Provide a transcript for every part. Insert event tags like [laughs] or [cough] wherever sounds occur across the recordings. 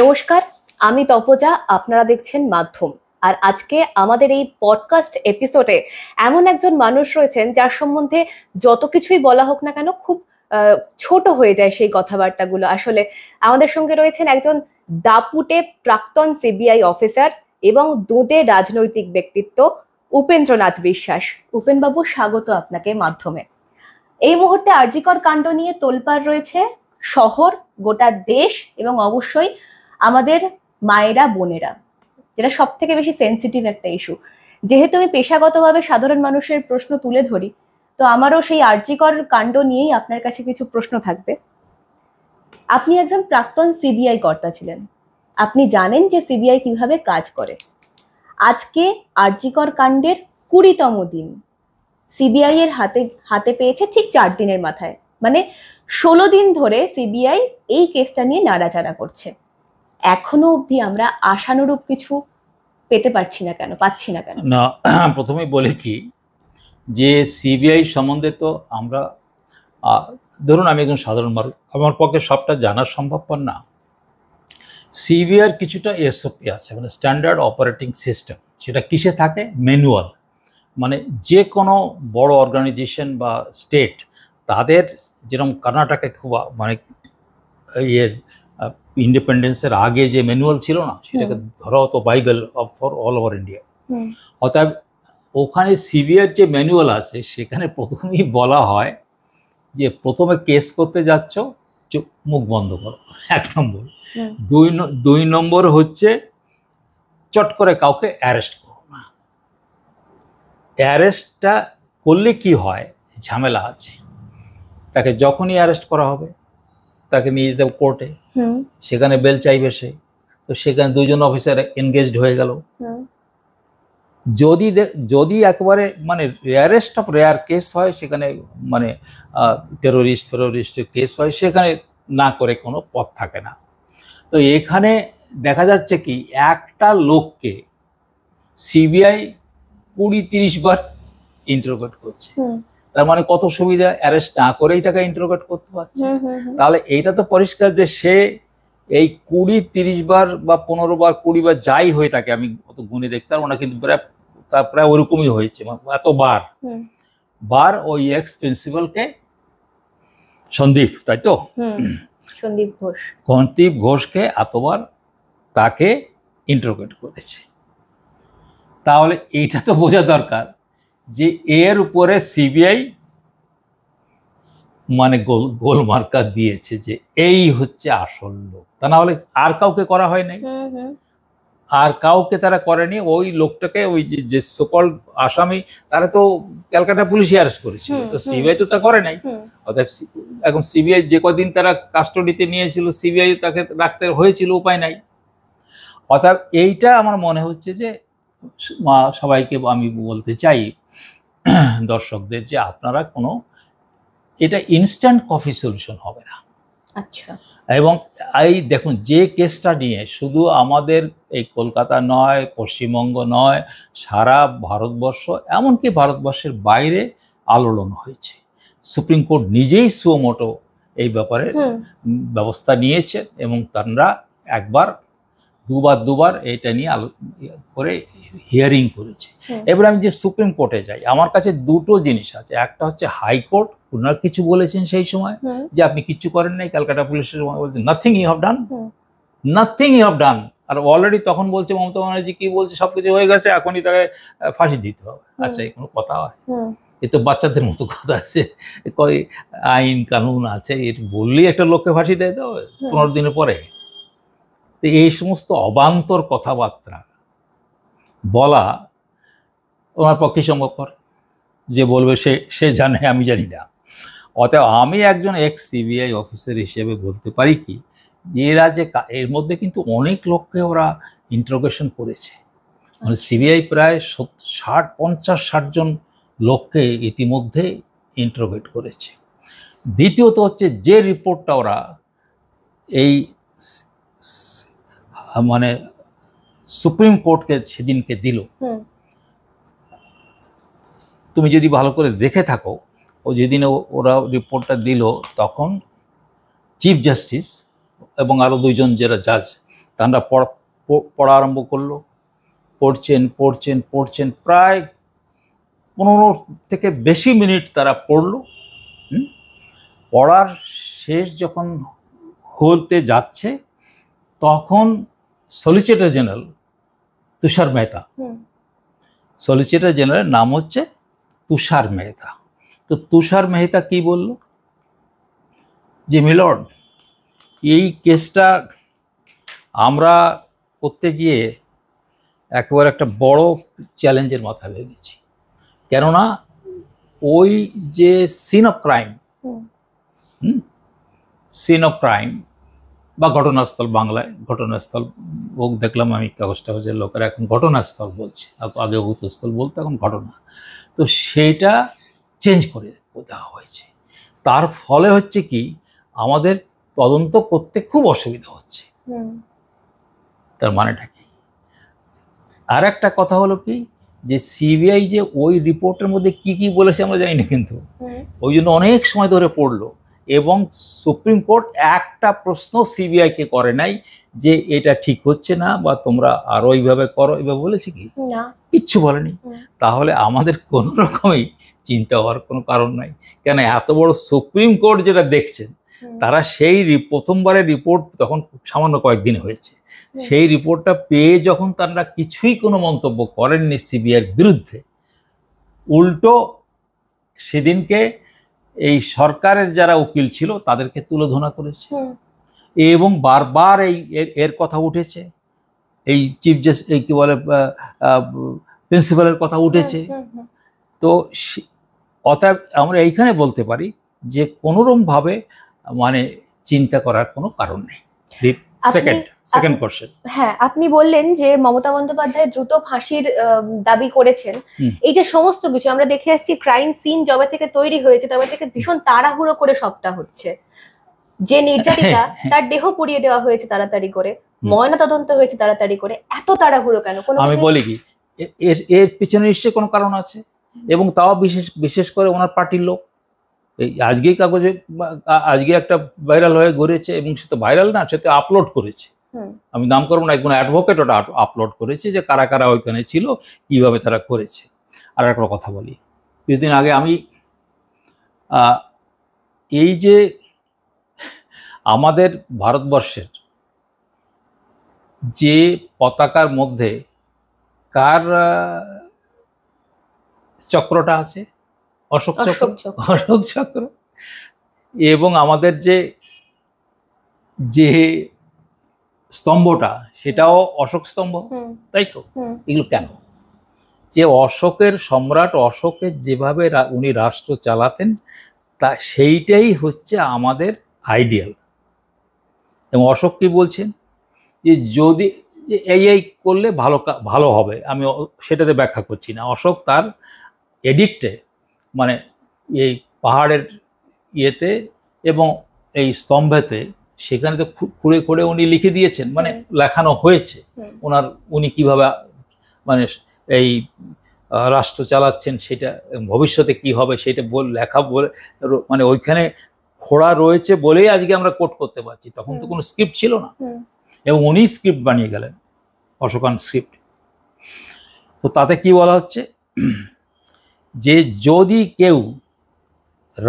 নমস্কার আমি তপজা আপনারা দেখছেন মাধ্যম আর আজকে আমাদের এই পডকাস্ট এপিসোডে এমন একজন মানুষ রয়েছেন যার সম্বন্ধে যত কিছুই বলা হোক না কেন খুব ছোট হয়ে যায় সেই কথাবার্তাগুলো আসলে আমাদের সঙ্গে রয়েছেন একজন দাপুটে প্রাক্তন সিবিআই অফিসার এবং দুদে রাজনৈতিক ব্যক্তিত্ব উপেন্দ্রনাথ বিশ্বাস উপেনবাবু স্বাগত আপনাকে মাধ্যমে এই মুহূর্তে আর্জিকর কাণ্ড নিয়ে তোলপাড় রয়েছে শহর গোটা দেশ এবং অবশ্যই আমাদের মায়েরা বোনেরা যেটা সব থেকে বেশি সেন্সিটিভ একটা ইস্যু যেহেতু আমি পেশাগতভাবে সাধারণ মানুষের প্রশ্ন তুলে ধরি তো আমারও সেই আর্যিকর কাণ্ড নিয়েই আপনার কাছে কিছু প্রশ্ন থাকবে আপনি একজন প্রাক্তন সিবিআই কর্তা ছিলেন আপনি জানেন যে সিবিআই কিভাবে কাজ করে আজকে আর্যিকর কাণ্ডের কুড়িতম দিন সিবিআই এর হাতে হাতে পেয়েছে ঠিক চার দিনের মাথায় মানে ষোলো দিন ধরে সিবিআই এই কেসটা নিয়ে নাড়াচাড়া করছে এখনো অবধি আমরা আশানুরূপ কিছু পেতে পারছি না কেন পাচ্ছি না কেন না [clears throat] প্রথমে বলে কি যে সিবিআই সম্বন্ধে তো আমরা ধরুন আমি একজন সাধারণ মানুষ আমার পক্ষে সবটা জানা সম্ভবপর না সিবিআর কিছুটা এসওপি আছে মানে স্ট্যান্ডার্ড অপারেটিং সিস্টেম সেটা কিসে থাকে ম্যানুয়াল মানে যে কোনো বড় অর্গানাইজেশন বা স্টেট তাদের যেরকম কর্ণাটকে খুব মানে ইয়ে ইন্ডিপেন্ডেন্সের আগে যে ম্যানুয়াল ছিল না সেটাকে ধরা হতো Bible for all over India অর্থাৎ ওখানে সিবিআর যে ম্যানুয়াল আছে সেখানে প্রথমেই বলা হয় যে প্রথমে কেস করতে যাচ্ছ মুখ বন্ধ করো এক নম্বর দুই দুই নম্বর হচ্ছে চট করে কাউকে অ্যারেস্ট করো না অ্যারেস্টটা করলে কি হয় ঝামেলা আছে তাকে যখনই অ্যারেস্ট করা হবে তাকে নিয়ে যেতে কোর্টে সেখানে বেল চাইবে সে তো সেখানে দুজন অফিসার এনগেজড হয়ে গেল যদি যদি একবারে মানে রেয়ারেস্ট অফ রেয়ার কেস হয় সেখানে মানে টেরোরিস্ট ফেরোরিস্টের কেস হয় সেখানে না করে কোনো পথ থাকে না তো এখানে দেখা যাচ্ছে কি একটা লোককে সিবিআই কুড়ি তিরিশ বার ইন্টারোগেট করছে তার মানে কত সুবিধা অ্যারেস্ট না করেই তাকে ইন্টারোগেট করতে পারছে তাহলে এটা তো পরিষ্কার যে সে এই কুড়ি তিরিশ বার বা পনেরো বার কুড়ি বার যাই হয়ে থাকে আমি অত গুণে দেখতে পারবো না কিন্তু প্রায় প্রায় ওরকমই হয়েছে মানে এত বার বার ওই এক্স প্রিন্সিপালকে সন্দীপ তাই তো সন্দীপ ঘোষ সন্দীপ ঘোষকে এতবার তাকে ইন্টারোগেট করেছে তাহলে এইটা তো বোঝা দরকার যে এর উপরে সিবিআই মানে গোল গোল মার্কা দিয়েছে যে এই হচ্ছে আসল লোক তা না হলে আর কাউকে করা হয় নাই আর কাউকে তারা করেনি ওই লোকটাকে ওই যে সকল আসামি তারা তো ক্যালকাটা পুলিশ অ্যারেস্ট করেছিল তো সিবিআই তো তা করে নাই অর্থাৎ এখন সিবিআই যে কদিন তারা কাস্টডিতে নিয়েছিল সিবিআই তাকে রাখতে হয়েছিল উপায় নাই অর্থাৎ এইটা আমার মনে হচ্ছে যে সবাইকে আমি বলতে চাই দর্শকদের যে আপনারা কোনো এটা ইনস্ট্যান্ট কফি সলিউশন হবে না আচ্ছা এবং এই দেখুন যে কেসটা নিয়ে শুধু আমাদের এই কলকাতা নয় পশ্চিমবঙ্গ নয় সারা ভারতবর্ষ এমনকি ভারতবর্ষের বাইরে আলোড়ন হয়েছে সুপ্রিম কোর্ট নিজেই সুমোটো এই ব্যাপারে ব্যবস্থা নিয়েছে এবং তারা একবার দুবার দুবার এটা নিয়ে আলো ইয়ে করে হিয়ারিং করেছে এবার আমি যে সুপ্রিম কোর্টে যাই আমার কাছে দুটো জিনিস আছে একটা হচ্ছে হাইকোর্ট ওনারা কিছু বলেছেন সেই সময় যে আপনি কিছু করেন নাই ক্যালকাটা পুলিশের বলছে nothing you have done nothing you have done আর অলরেডি তখন বলছে মমতা ব্যানার্জি কি বলছে সব কিছু হয়ে গেছে এখনই তাকে ফাঁসি দিতে হবে আচ্ছা এই কোনো কথা হয় এ তো বাচ্চাদের মতো কথা আছে কয় আইন কানুন আছে এটা বললেই একটা লোককে ফাঁসি দেয় তো পনেরো দিনের পরে তো এই সমস্ত অবান্তর কথাবার্তা বলা ওনার পক্ষে সম্ভবপর যে বলবে সে সে জানে আমি জানি না অতএব আমি একজন এক্স সিবিআই অফিসার হিসেবে বলতে পারি কি এরা যে এর মধ্যে কিন্তু অনেক লোককে ওরা ইন্টারোগেশন করেছে মানে সিবিআই প্রায় ষাট পঞ্চাশ ষাটজন লোককে ইতিমধ্যে ইন্টারোগেট করেছে দ্বিতীয়ত হচ্ছে যে রিপোর্টটা ওরা এই মানে সুপ্রিম কোর্টকে সেদিনকে দিল তুমি যদি ভালো করে দেখে থাকো ও যেদিন ওরা রিপোর্টটা দিল তখন চিফ জাস্টিস এবং আরও দুইজন যারা জাজ তারা পড়া আরম্ভ করলো পড়ছেন পড়ছেন পড়ছেন প্রায় পনেরো থেকে বেশি মিনিট তারা পড়ল পড়ার শেষ যখন হতে যাচ্ছে তখন solicitor general Tushar Mehta solicitor জেনারেলের নাম হচ্ছে তুষার মেহতা তো তুষার মেহতা কি বলল যে মিলর্ড এই কেসটা আমরা করতে গিয়ে একবার একটা বড় চ্যালেঞ্জের মাথায় ভেবেছি কেননা ওই যে scene of crime scene of crime বা ঘটনাস্থল বাংলায় ঘটনাস্থল দেখলাম আমি কাগজ টাগজের লোকেরা এখন ঘটনাস্থল বলছে আগে অভূতস্থল বলতো এখন ঘটনা তো সেটা চেঞ্জ করে দেওয়া হয়েছে তার ফলে হচ্ছে কি আমাদের তদন্ত করতে খুব অসুবিধা হচ্ছে তার মানেটা কি আর একটা কথা হলো কি যে সিবিআই যে ওই রিপোর্টের মধ্যে কি কি বলেছে আমরা জানি না কিন্তু ওই জন্য অনেক সময় ধরে পড়লো এবং সুপ্রিম কোর্ট একটা প্রশ্ন সিবিআইকে করে নাই যে এটা ঠিক হচ্ছে না বা তোমরা আরও এইভাবে করো এভাবে বলেছে কি কিচ্ছু বলেনি তাহলে আমাদের কোনো রকমই চিন্তা হওয়ার কোনো কারণ নাই কেন এত বড় সুপ্রিম কোর্ট যেটা দেখছেন তারা সেই প্রথমবারের রিপোর্ট তখন খুব সামান্য কয়েকদিন হয়েছে সেই রিপোর্টটা পেয়ে যখন তারা কিছুই কোনো মন্তব্য করেননি সিবিআইয়ের বিরুদ্ধে উল্টো সেদিনকে এই সরকারের যারা উকিল ছিল তাদেরকে ধনা করেছে এবং বারবার এই এর কথা উঠেছে এই চিফ জাস্টিস এই কী বলে প্রিন্সিপালের কথা উঠেছে তো অতএব আমরা এইখানে বলতে পারি যে কোনোরমভাবে মানে চিন্তা করার কোনো কারণ নেই সেকেন্ড সেকেন্ড কোশ্চেন হ্যাঁ আপনি বললেন যে মমতা বন্দ্যোপাধ্যায় দ্রুত ফাঁসির দাবি করেছেন এই যে সমস্ত কিছু আমরা দেখে আসছি ক্রাইম সিন জবে থেকে তৈরি হয়েছে তবে থেকে ভীষণ তাড়াহুড়ো করে সবটা হচ্ছে যে নির্যাতিতা [laughs] তার দেহ পুড়িয়ে দেওয়া হয়েছে তাড়াতাড়ি করে ময়না তদন্ত হয়েছে তাড়াতাড়ি করে এত তাড়াহুড়ো কেন কোনো আমি বলি কি এর এর পিছনে নিশ্চয়ই কোনো কারণ আছে এবং তাও বিশেষ বিশেষ করে ওনার পার্টির লোক এই আজকেই কাগজে আজকে একটা ভাইরাল হয়ে ঘুরেছে এবং সে তো ভাইরাল না সে তো আপলোড করেছে আমি নাম করবো না একজন অ্যাডভোকেট ওটা আপলোড করেছে যে কারা কারা ওইখানে ছিল কিভাবে তারা করেছে আর একটা কথা বলি কিছুদিন আগে আমি এই যে আমাদের ভারতবর্ষের যে পতাকার মধ্যে কার চক্রটা আছে অশোক চক্র অশোক চক্র এবং আমাদের যে যে স্তম্ভটা সেটাও অশোক স্তম্ভ তাই তো এগুলো কেন যে অশোকের সম্রাট অশোকের যেভাবে উনি রাষ্ট্র চালাতেন তা সেইটাই হচ্ছে আমাদের আইডিয়াল এবং অশোক কি বলছেন যে যদি যে এই এই করলে ভালো ভালো হবে আমি সেটাতে ব্যাখ্যা করছি না অশোক তার এডিক্টে মানে এই পাহাড়ের ইয়েতে এবং এই স্তম্ভেতে সেখানে তো খুঁড়ে খুঁড়ে উনি লিখে দিয়েছেন মানে লেখানো হয়েছে ওনার উনি কিভাবে মানে এই রাষ্ট্র চালাচ্ছেন সেটা ভবিষ্যতে কি হবে সেটা বল লেখা বলে মানে ওইখানে খোড়া রয়েছে বলেই আজকে আমরা কোট করতে পারছি তখন তো কোনো স্ক্রিপ্ট ছিল না এবং উনি স্ক্রিপ্ট বানিয়ে গেলেন অশোকান স্ক্রিপ্ট তো তাতে কি বলা হচ্ছে যে যদি কেউ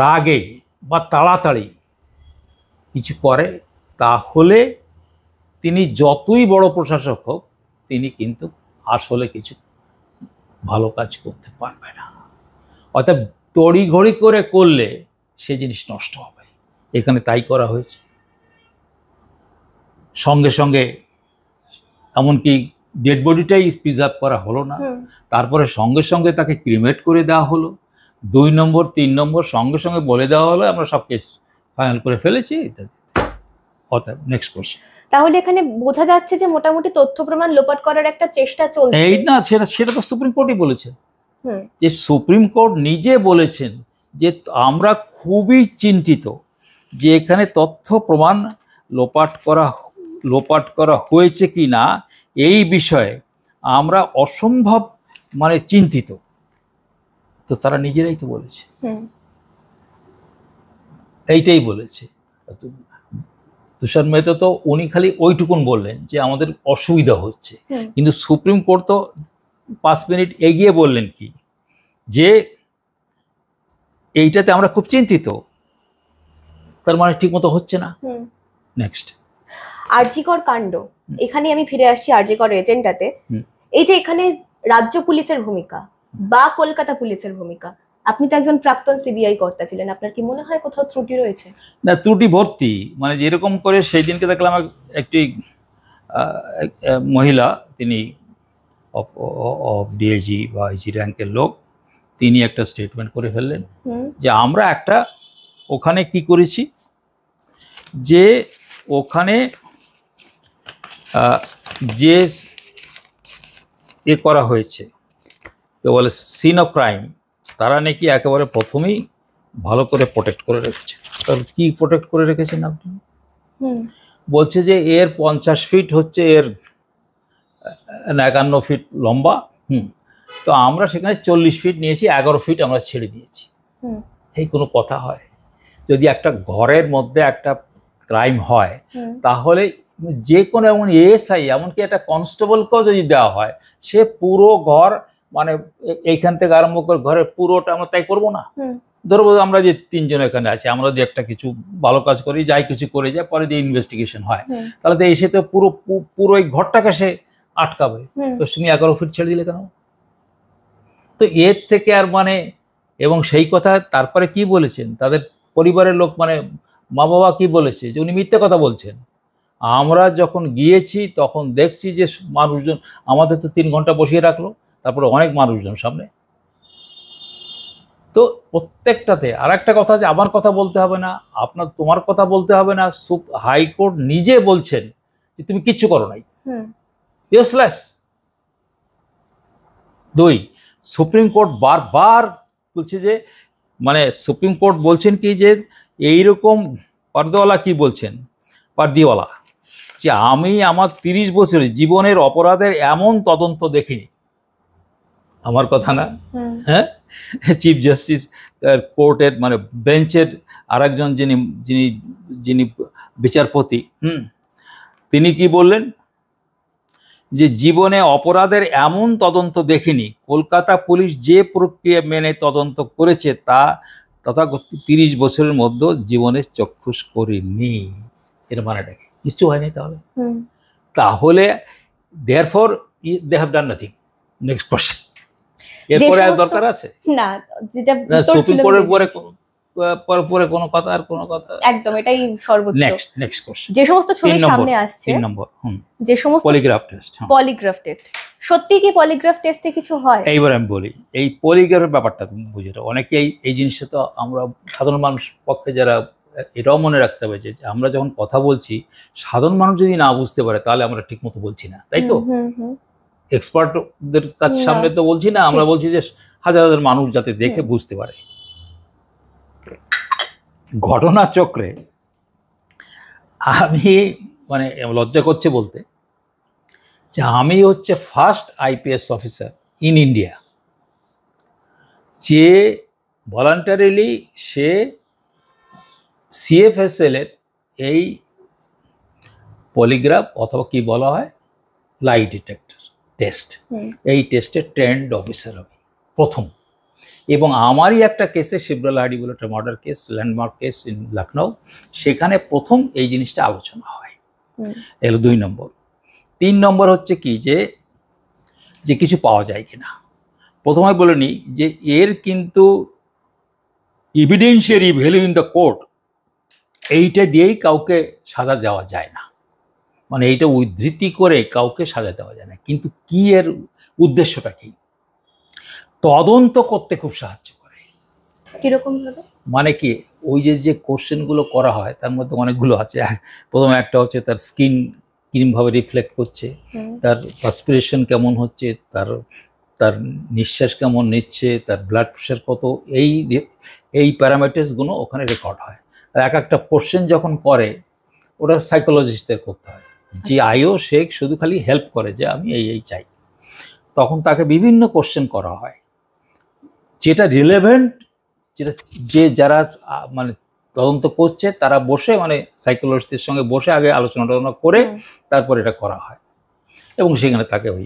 রাগে বা তাড়াতাড়ি কিছু করে তাহলে তিনি যতই বড় প্রশাসক হোক তিনি কিন্তু আসলে কিছু ভালো কাজ করতে পারবে না অর্থাৎ তড়িঘড়ি করে করলে সে জিনিস নষ্ট হবে এখানে তাই করা হয়েছে সঙ্গে সঙ্গে এমনকি ডেড বডিটাই প্রিজার্ভ করা হলো না তারপরে সঙ্গে সঙ্গে তাকে ক্রিমেট করে দেওয়া হলো দুই নম্বর তিন নম্বর সঙ্গে সঙ্গে বলে দেওয়া হলো আমরা সব কেস ফাইনাল করে ফেলেছি ইত্যাদি অতএব নেক্সট কোশ্চেন তাহলে এখানে বোঝা যাচ্ছে যে মোটামুটি তথ্য প্রমাণ লোপাট করার একটা চেষ্টা চলছে এই না সেটা সেটা তো সুপ্রিম কোর্টই বলেছে যে সুপ্রিম কোর্ট নিজে বলেছেন যে আমরা খুবই চিন্তিত যে এখানে তথ্য প্রমাণ লোপাট করা লোপাট করা হয়েছে কি না এই বিষয়ে আমরা অসম্ভব মানে চিন্তিত তো তারা নিজেরাই তো বলেছে এইটাই বলেছে তুষার মেহতা তো উনি খালি ওইটুকুন বললেন যে আমাদের অসুবিধা হচ্ছে কিন্তু সুপ্রিম কোর্ট তো পাঁচ মিনিট এগিয়ে বললেন কি যে এইটাতে আমরা খুব চিন্তিত তার মানে ঠিক মতো হচ্ছে না নেক্সট আর্জিকর কাণ্ড এখানে আমি ফিরে আসছি আর কর এজেন্ডাতে এই যে এখানে রাজ্য পুলিশের ভূমিকা বা কলকাতা পুলিশের ভূমিকা আপনি তো একজন প্রাক্তন সিবিআই কর্তা ছিলেন আপনার কি মনে হয় কোথাও ত্রুটি রয়েছে না ত্রুটি ভর্তি মানে যেরকম করে সেই দিনকে দেখলাম একটি মহিলা তিনি অফ ডিএজি বা জি র্যাঙ্কের লোক তিনি একটা স্টেটমেন্ট করে ফেললেন যে আমরা একটা ওখানে কি করেছি যে ওখানে যে এ করা হয়েছে কে বলে সিন অফ ক্রাইম তারা নাকি একেবারে প্রথমেই ভালো করে প্রোটেক্ট করে রেখেছে তাহলে কি প্রোটেক্ট করে রেখেছেন আপনি বলছে যে এর পঞ্চাশ ফিট হচ্ছে এর একান্ন ফিট লম্বা হুম তো আমরা সেখানে চল্লিশ ফিট নিয়েছি এগারো ফিট আমরা ছেড়ে দিয়েছি এই কোনো কথা হয় যদি একটা ঘরের মধ্যে একটা ক্রাইম হয় তাহলে যে কোনো এমন এএসআই এমনকি একটা কনস্টেবলকেও যদি দেওয়া হয় সে পুরো ঘর মানে এইখান থেকে আরম্ভ করে ঘরের পুরোটা আমরা তাই করবো না ধরবো আমরা যে তিনজন এখানে আছি আমরা যদি একটা কিছু ভালো কাজ করি যাই কিছু করে যায় পরে যে ইনভেস্টিগেশন হয় তাহলে তো এসে তো পুরো পুরো এই ঘরটাকে সে আটকাবে তো তুমি এগারো ফিট ছেড়ে দিলে কেন তো এর থেকে আর মানে এবং সেই কথা তারপরে কি বলেছেন তাদের পরিবারের লোক মানে মা বাবা কি বলেছে যে উনি মিথ্যে কথা বলছেন আমরা যখন গিয়েছি তখন দেখছি যে মানুষজন আমাদের তো তিন ঘন্টা বসিয়ে রাখলো তারপরে অনেক মানুষজন সামনে তো প্রত্যেকটাতে আর একটা কথা যে আমার কথা বলতে হবে না আপনার তোমার কথা বলতে হবে না সুপ হাইকোর্ট নিজে বলছেন যে তুমি কিচ্ছু করো নাই ইউসলেস দুই সুপ্রিম কোর্ট বারবার বলছে যে মানে সুপ্রিম কোর্ট বলছেন কি যে এইরকম পারদওয়ালা কি বলছেন পারদিওয়ালা যে আমি আমার তিরিশ বছরে জীবনের অপরাধের এমন তদন্ত দেখিনি আমার কথা না হ্যাঁ চিফ জাস্টিস কোর্টের মানে বেঞ্চের আরেকজন যিনি যিনি যিনি বিচারপতি হুম তিনি কি বললেন যে জীবনে অপরাধের এমন তদন্ত দেখিনি কলকাতা পুলিশ যে প্রক্রিয়া মেনে তদন্ত করেছে তা তথাগত তিরিশ বছরের মধ্যে জীবনে চক্ষুষ করিনি এর মানেটা কি কিচ্ছু হয়নি তাহলে তাহলে there for they have done nothing next question এরপরে আর দরকার আছে না যেটা সুপ্রিম কোর্টের পরে পরে কোনো কথা আর কোনো কথা একদম এটাই সর্বোচ্চ নেক্সট নেক্সট কোশ্চেন যে সমস্ত ছবি সামনে আসছে তিন নম্বর যে সমস্ত পলিগ্রাফ টেস্ট পলিগ্রাফ টেস্ট সত্যি কি পলিগ্রাফ টেস্টে কিছু হয় এইবার আমি বলি এই পলিগ্রাফের ব্যাপারটা তুমি বুঝে অনেকেই এই জিনিসটা তো আমরা সাধারণ মানুষ পক্ষে যারা এটাও মনে রাখতে হবে যে আমরা যখন কথা বলছি সাধারণ মানুষ যদি না বুঝতে পারে তাহলে আমরা ঠিক মতো বলছি না তাই তো এক্সপার্টদের কাছ সামনে তো বলছি না আমরা বলছি যে হাজার হাজার মানুষ যাতে দেখে বুঝতে পারে ঘটনা চক্রে আমি মানে লজ্জা করছে বলতে যে আমি হচ্ছে first IPS officer in India যে ভলান্টারিলি সে সিএফএসএলের এই পলিগ্রাফ অথবা কি বলা হয় লাই ডিটেক্টর টেস্ট এই টেস্টে ট্রেন্ড অফিসার আমি প্রথম এবং আমারই একটা কেসে শিবরাল হাডি বলে একটা murder case landmark case in Lucknow সেখানে প্রথম এই জিনিসটা আলোচনা হয় এলো দুই নম্বর তিন নম্বর হচ্ছে কি যে যে কিছু পাওয়া যায় কি না প্রথমে বলে নিই যে এর কিন্তু evidentiary value in the court এইটা দিয়েই কাউকে সাজা দেওয়া যায় না মানে এইটা উদ্ধৃতি করে কাউকে সাজা দেওয়া যায় না কিন্তু কি এর উদ্দেশ্যটা কি তদন্ত করতে খুব সাহায্য করে কীরকম মানে কি ওই যে যে কোশ্চেনগুলো করা হয় তার মধ্যে অনেকগুলো আছে প্রথমে একটা হচ্ছে তার স্কিন কিরমভাবে রিফ্লেক্ট করছে তার পাসপিরেশন কেমন হচ্ছে তার তার নিঃশ্বাস কেমন নিচ্ছে তার ব্লাড প্রেশার কত এই এই প্যারামিটার্সগুলো ওখানে রেকর্ড হয় এক একটা কোশ্চেন যখন করে ওটা সাইকোলজিস্টদের করতে হয় যে আইও আচ্ছা। শেখ শুধু খালি হেল্প করে যে আমি এই এই চাই তখন তাকে বিভিন্ন কোশ্চেন করা হয় যেটা রিলেভেন্ট যেটা যে যারা মানে তদন্ত করছে তারা বসে মানে সাইকোলজিস্টের সঙ্গে বসে আগে আলোচনা টালোচনা করে তারপর এটা করা হয় এবং সেখানে তাকে ওই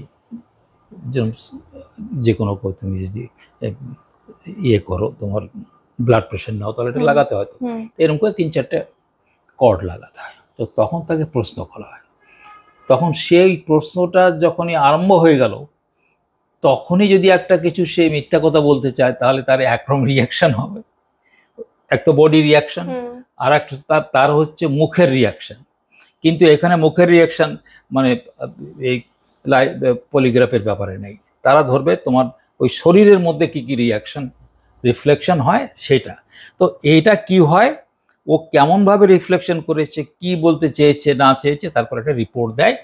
যে কোনো তুমি যদি ইয়ে করো তোমার ব্লাড প্রেশার নাও তাহলে এটা লাগাতে হয় এরকম করে তিন চারটে কর্ড লাগাতে হয় তো তখন তাকে প্রশ্ন করা হয় তখন সেই প্রশ্নটা যখনই আরম্ভ হয়ে গেল তখনই যদি একটা কিছু সে মিথ্যা কথা বলতে চায় তাহলে তার একরম রিয়াকশন হবে এক তো বডি রিয়াকশন আর একটা তার তার হচ্ছে মুখের রিয়াকশন কিন্তু এখানে মুখের রিয়াকশন মানে এই পলিগ্রাফের ব্যাপারে নেই তারা ধরবে তোমার ওই শরীরের মধ্যে কি কি রিয়াকশন রিফ্লেকশন হয় সেটা তো এইটা কি হয় ও কেমনভাবে রিফ্লেকশন করেছে কি বলতে চেয়েছে না চেয়েছে তারপর একটা রিপোর্ট দেয়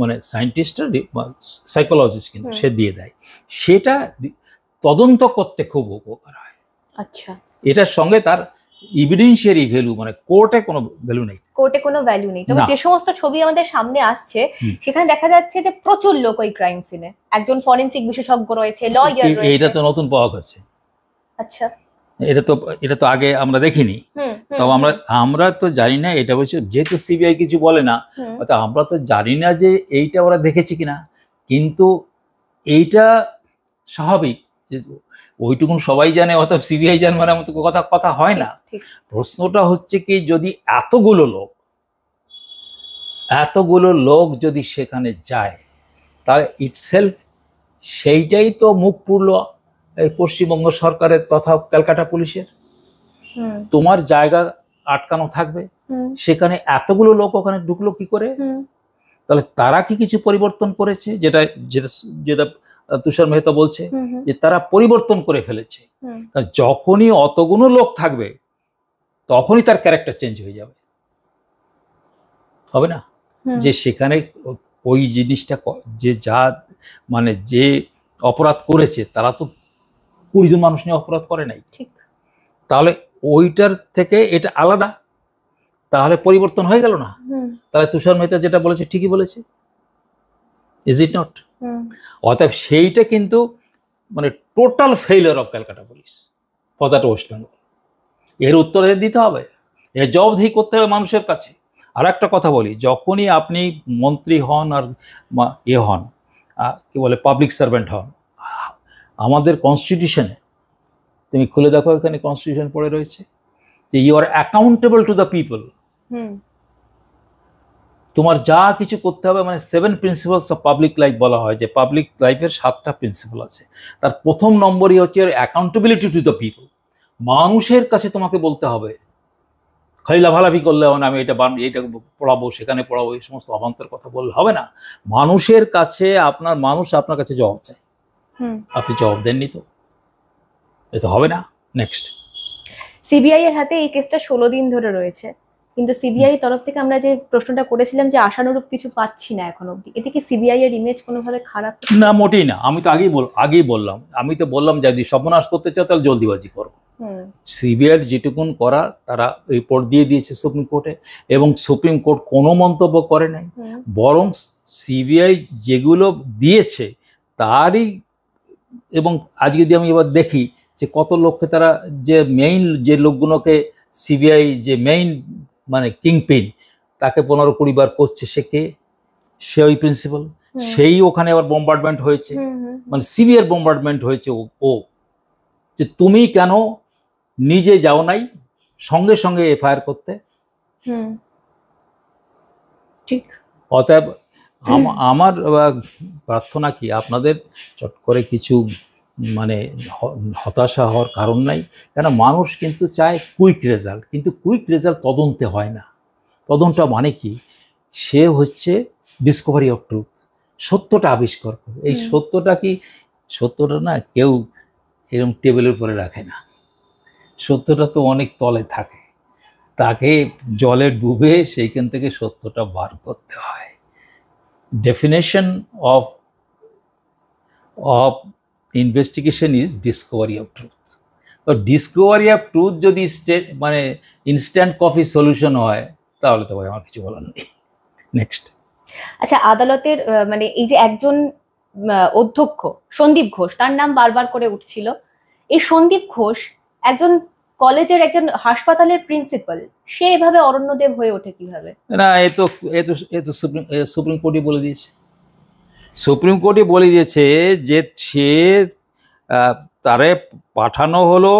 মানে সায়েন্টিস্টরা সাইকোলজিস্ট কিন্তু সে দিয়ে দেয় সেটা তদন্ত করতে খুব উপকার হয় আচ্ছা এটার সঙ্গে তার ইভিডেন্সিয়ারি ভ্যালু মানে কোর্টে কোনো ভ্যালু নেই কোর্টে কোনো ভ্যালু নেই তবে যে সমস্ত ছবি আমাদের সামনে আসছে সেখানে দেখা যাচ্ছে যে প্রচুর লোক ওই ক্রাইম সিনে একজন ফরেন্সিক বিশেষজ্ঞ রয়েছে লয়ার রয়েছে এটা তো নতুন পাওয়া গেছে আচ্ছা এটা তো এটা তো আগে আমরা দেখিনি তো আমরা আমরা তো জানি না এটা বলছে যেহেতু সিবিআই কিছু বলে না অর্থাৎ আমরা তো জানি না যে এইটা ওরা দেখেছে কিনা কিন্তু এইটা স্বাভাবিক যে ওইটুকুন সবাই জানে অর্থাৎ সিবিআই জান মানে আমার কথা কথা হয় না প্রশ্নটা হচ্ছে কি যদি এতগুলো লোক এতগুলো লোক যদি সেখানে যায় তাহলে ইটসেলফ সেইটাই তো মুখ পুরলো এই পশ্চিমবঙ্গ সরকারের তথা ক্যালকাটা পুলিশের তোমার জায়গা আটকানো থাকবে সেখানে এতগুলো লোক ওখানে ঢুকলো কি করে তাহলে তারা কি কিছু পরিবর্তন করেছে যেটা যেটা তুষার মেহতা বলছে যে তারা পরিবর্তন করে ফেলেছে যখনই অতগুলো লোক থাকবে তখনই তার ক্যারেক্টার চেঞ্জ হয়ে যাবে হবে না যে সেখানে ওই জিনিসটা যে যা মানে যে অপরাধ করেছে তারা তো কুড়ি জন মানুষ নিয়ে অপরাধ করে নাই ঠিক তাহলে ওইটার থেকে এটা আলাদা তাহলে পরিবর্তন হয়ে গেল না তাহলে তুষার মেহতা যেটা বলেছে ঠিকই বলেছে ইজ ইট নট অতএব সেইটা কিন্তু মানে total failure of Calcutta police for that West Bengal এর উত্তর দিতে হবে এর জবাবদিহি করতে হবে মানুষের কাছে আর একটা কথা বলি যখনই আপনি মন্ত্রী হন আর এ হন কি বলে পাবলিক সার্ভেন্ট হন আমাদের কনস্টিটিউশনে তুমি খুলে দেখো এখানে কনস্টিটিউশন পড়ে রয়েছে যে you are accountable to the people তোমার যা কিছু করতে হবে মানে seven principles of public life বলা হয় যে পাবলিক লাইফের সাতটা প্রিন্সিপাল আছে তার প্রথম নম্বরই হচ্ছে অ্যাকাউন্টেবিলিটি টু দ্য পিপল মানুষের কাছে তোমাকে বলতে হবে খালি লাভালাভি করলে হবে না আমি এটা বান পড়াবো সেখানে পড়াবো এই সমস্ত অবান্তর কথা বললে হবে না মানুষের কাছে আপনার মানুষ আপনার কাছে জবাব চায় আপনি জবাব দেননি তো এ তো হবে না নেক্সট সিবিআই এর হাতে এই কেসটা ষোলো দিন ধরে রয়েছে কিন্তু সিবিআই তরফ থেকে আমরা যে প্রশ্নটা করেছিলাম যে আশানুরূপ কিছু পাচ্ছি না এখন অব্দি এতে কি সিবিআই এর ইমেজ কোনোভাবে খারাপ না মোটেই না আমি তো আগেই বল আগেই বললাম আমি তো বললাম যদি সর্বনাশ করতে চাও তাহলে জলদিবাজি করো সিবিআই যেটুকুন করা তারা রিপোর্ট দিয়ে দিয়েছে সুপ্রিম কোর্টে এবং সুপ্রিম কোর্ট কোনো মন্তব্য করে নাই বরং সিবিআই যেগুলো দিয়েছে তারই এবং আজ যদি আমি এবার দেখি যে কত লোককে তারা যে মেইন যে লোকগুলোকে সিবিআই যে মেইন মানে কিংপিন তাকে পনেরো কুড়ি বার করছে সে কে সে ওই প্রিন্সিপাল সেই ওখানে আবার বোম্বার্ডমেন্ট হয়েছে মানে সিভিয়ার বোম্বার্ডমেন্ট হয়েছে ও যে তুমি কেন নিজে যাও নাই সঙ্গে সঙ্গে এফআইআর করতে ঠিক অতএব আমার প্রার্থনা কি আপনাদের চট করে কিছু মানে হতাশা হওয়ার কারণ নাই কেন মানুষ কিন্তু চায় কুইক রেজাল্ট কিন্তু কুইক রেজাল্ট তদন্তে হয় না তদন্তটা মানে কি সে হচ্ছে ডিসকভারি অফ ট্রুথ সত্যটা আবিষ্কার করে এই সত্যটা কি সত্যটা না কেউ এরকম টেবিলের উপরে রাখে না সত্যটা তো অনেক তলে থাকে তাকে জলে ডুবে সেইখান থেকে সত্যটা বার করতে হয় definition of, of investigation is discovery of truth. তো ডিসকভারি অফ ট্রুথ যদি স্টেট মানে ইনস্ট্যান্ট কফি সলিউশন হয় তাহলে তো ভাই আমার কিছু বলার নেই নেক্সট আচ্ছা আদালতের মানে এই যে একজন অধ্যক্ষ সন্দীপ ঘোষ তার নাম বারবার করে উঠছিল এই সন্দীপ ঘোষ একজন কলেজের একজন হাসপাতালের প্রিন্সিপাল সে এভাবে অরণ্যদেব হয়ে ওঠে কিভাবে না এ তো এ তো এ তো সুপ্রিম সুপ্রিম কোর্টই বলে দিয়েছে সুপ্রিম কোর্টই বলে দিয়েছে যে সে তারে পাঠানো হলো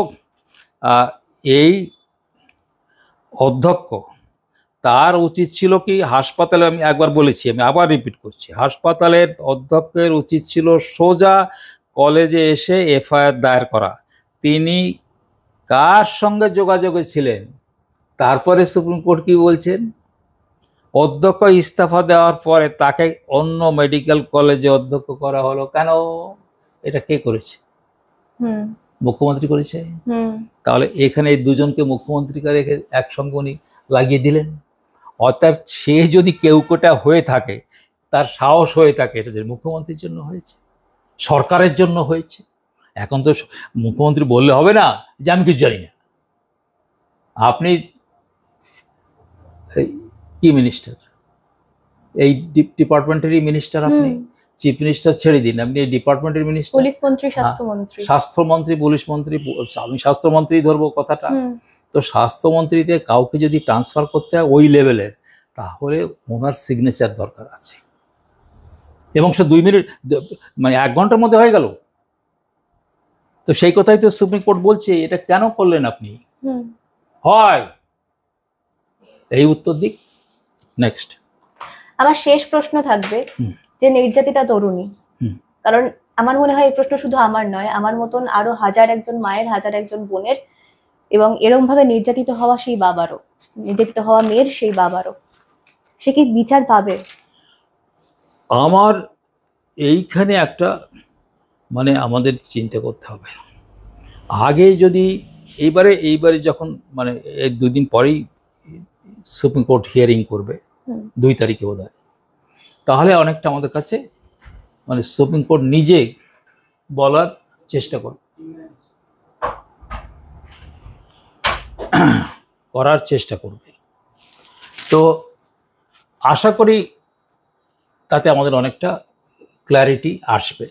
এই অধ্যক্ষ তার উচিত ছিল কি হাসপাতালে আমি একবার বলেছি আমি আবার রিপিট করছি হাসপাতালের অধ্যক্ষের উচিত ছিল সোজা কলেজে এসে এফআইআর দায়ের করা তিনি কার সঙ্গে যোগাযোগে ছিলেন তারপরে সুপ্রিম কোর্ট কি বলছেন অধ্যক্ষ ইস্তফা দেওয়ার পরে তাকে অন্য মেডিকেল কলেজে অধ্যক্ষ করা হলো কেন এটা কে করেছে মুখ্যমন্ত্রী করেছে তাহলে এখানে এই দুজনকে মুখ্যমন্ত্রীকে রেখে একসঙ্গে উনি লাগিয়ে দিলেন অর্থাৎ সে যদি কেউ কোটা হয়ে থাকে তার সাহস হয়ে থাকে এটা যে মুখ্যমন্ত্রীর জন্য হয়েছে সরকারের জন্য হয়েছে এখন তো মুখ্যমন্ত্রী বললে হবে না যে আমি কিছু জানি না আপনি কি মিনিস্টার এই ডিপার্টমেন্টেরই মিনিস্টার আপনি চিফ মিনিস্টার ছেড়ে দিন আপনি এই ডিপার্টমেন্টের মিনিস্টার পুলিশ মন্ত্রী হ্যাঁ। স্বাস্থ্যমন্ত্রী স্বাস্থ্যমন্ত্রী পুলিশ মন্ত্রী আমি স্বাস্থ্যমন্ত্রী ধরবো কথাটা তো স্বাস্থ্যমন্ত্রীতে কাউকে যদি ট্রান্সফার করতে হয় ওই লেভেলের তাহলে ওনার সিগনেচার দরকার আছে এবং সে দুই মিনিট মানে এক ঘন্টার মধ্যে হয়ে গেল তো সেই কথাই তো সুপ্রিম কোর্ট বলছে এটা কেন করলেন আপনি হয় এই উত্তর দিক নেক্সট আমার শেষ প্রশ্ন থাকবে যে নির্যাতিতা তরুণী কারণ আমার মনে হয় এই প্রশ্ন শুধু আমার নয় আমার মতন আরো হাজার একজন মায়ের হাজার একজন বোনের এবং এরকম ভাবে নির্যাতিত হওয়া সেই বাবারও নির্যাতিত হওয়া মেয়ের সেই বাবারও সে কি বিচার পাবে আমার এইখানে একটা মানে আমাদের চিন্তা করতে হবে আগে যদি এইবারে এইবারে যখন মানে দুদিন পরেই সুপ্রিম কোর্ট হিয়ারিং করবে দুই তারিখে বোধ তাহলে অনেকটা আমাদের কাছে মানে সুপ্রিম কোর্ট নিজে বলার চেষ্টা করবে করার চেষ্টা করবে তো আশা করি তাতে আমাদের অনেকটা ক্ল্যারিটি আসবে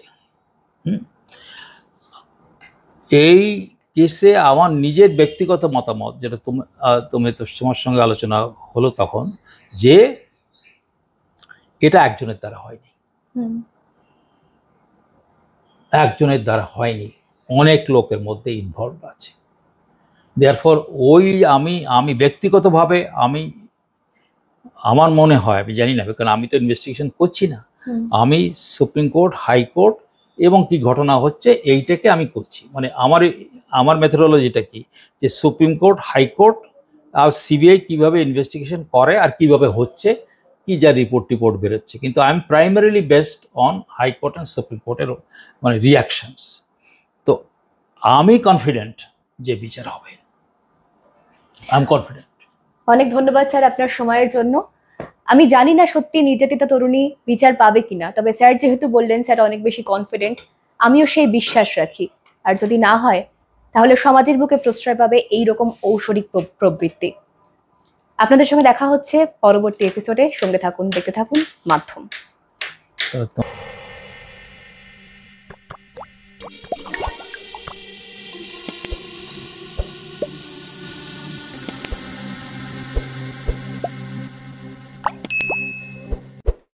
এই কেসে আমার নিজের ব্যক্তিগত মতামত যেটা তুমি তুমি তো তোমার সঙ্গে আলোচনা হলো তখন যে এটা একজনের দ্বারা হয়নি একজনের দ্বারা হয়নি অনেক লোকের মধ্যে ইনভলভ আছে দেয়ারফর ওই আমি আমি ব্যক্তিগতভাবে আমি আমার মনে হয় আমি জানি না কারণ আমি তো ইনভেস্টিগেশন করছি না আমি সুপ্রিম কোর্ট হাইকোর্ট এবং কি ঘটনা হচ্ছে এইটাকে আমি করছি মানে আমার আমার মেথোডোলজিটা কি যে সুপ্রিম কোর্ট হাইকোর্ট আর সিবিআই কীভাবে ইনভেস্টিগেশন করে আর কিভাবে হচ্ছে কি যা রিপোর্ট টিপোর্ট বেরোচ্ছে কিন্তু I am primarily based on high court and supreme কোর্টের মানে রিয়াকশানস তো আমি কনফিডেন্ট যে বিচার হবে আই এম কনফিডেন্ট অনেক ধন্যবাদ স্যার আপনার সময়ের জন্য আমি জানি না সত্যি নির্যাতিত তরুণী বিচার পাবে কিনা তবে স্যার যেহেতু বললেন স্যার অনেক বেশি কনফিডেন্ট আমিও সেই বিশ্বাস রাখি আর যদি না হয় তাহলে সমাজের বুকে প্রশ্রয় পাবে এই রকম ঔষধিক প্রবৃত্তি আপনাদের সঙ্গে দেখা হচ্ছে পরবর্তী এপিসোডে সঙ্গে থাকুন দেখতে থাকুন মাধ্যম